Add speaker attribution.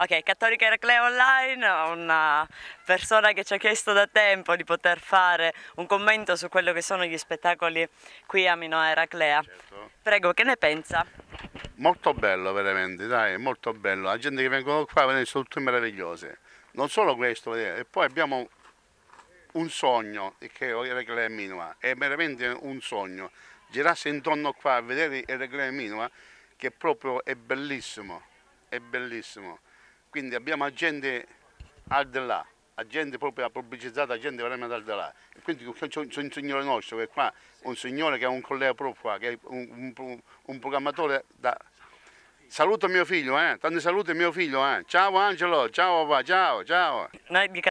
Speaker 1: Ok, Cattolica Eraclea Online, una persona che ci ha chiesto da tempo di poter fare un commento su quello che sono gli spettacoli qui a Minoa Eraclea. Certo. Prego, che ne pensa?
Speaker 2: Molto bello veramente, dai, molto bello. La gente che vengono qua sono tutte meravigliose. Non solo questo, e poi abbiamo un sogno che è Eraclea e Minoa, è veramente un sogno. Girarsi intorno qua a vedere Eraclea e Minoa che proprio è bellissimo, è bellissimo. Quindi abbiamo agente al di là, agente proprio pubblicizzata, agente veramente al di là. E quindi c'è un, signore nostro che qua, un signore che è un collega proprio qua, che è un, un, un programmatore da... Saluto mio figlio, eh? tanto saluto mio figlio, eh? Ciao Angelo, ciao papà, ciao, ciao.